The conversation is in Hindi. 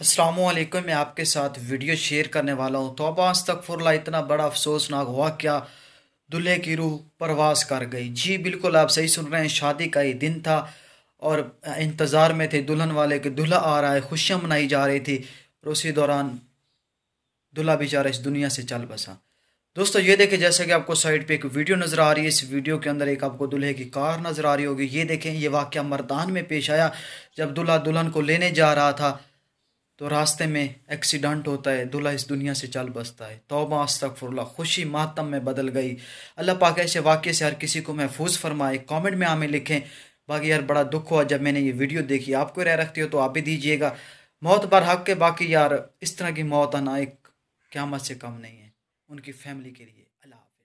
असलम मैं आपके साथ वीडियो शेयर करने वाला हूँ तोबा फुरला इतना बड़ा अफसोसनाक हुआ क्या दुल्हे की रूह परवास कर गई जी बिल्कुल आप सही सुन रहे हैं शादी का ही दिन था और इंतज़ार में थे दुल्हन वाले के दुल्हा आ रहा है खुशियाँ मनाई जा रही थी और उसी दौरान दुल्हा बेचारा इस दुनिया से चल बसा दोस्तों ये देखें जैसे कि आपको साइड पे एक वीडियो नज़र आ रही है इस वीडियो के अंदर एक आपको दुल्हे की कार नज़र आ रही होगी ये देखें ये वाक़ मरदान में पेश आया जब दुल्हा दुल्हन को लेने जा रहा था तो रास्ते में एक्सीडेंट होता है दूल्हा इस दुनिया से चल बसता है तोबा फुरला खुशी मातम में बदल गई अल्लाह पाक ऐसे वाक्य से हर किसी को महफूज फरमाए कमेंट में हमें लिखें बाकी यार बड़ा दुख हुआ जब मैंने ये वीडियो देखी आपको रह रखती हो तो आप भी दीजिएगा मौत बार हक के बाकी यार इस तरह की मौत आना एक मत से कम नहीं है उनकी फैमिली के लिए अल्लाह